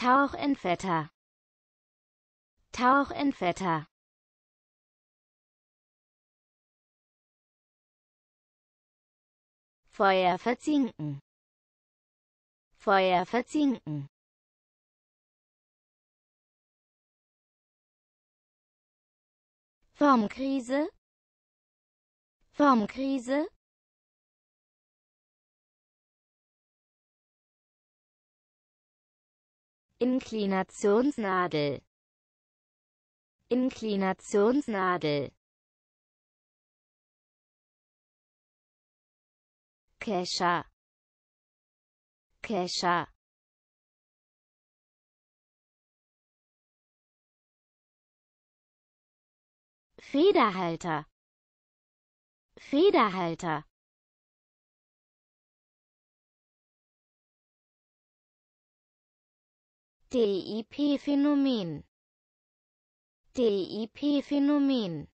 Tauch in Vetter. Tauch in Vetter. Feuer verzinken. Feuer verzinken. Formkrise. Formkrise. Inklinationsnadel Inklinationsnadel Kescher Kescher Federhalter Federhalter DIP-Phänomen DIP-Phänomen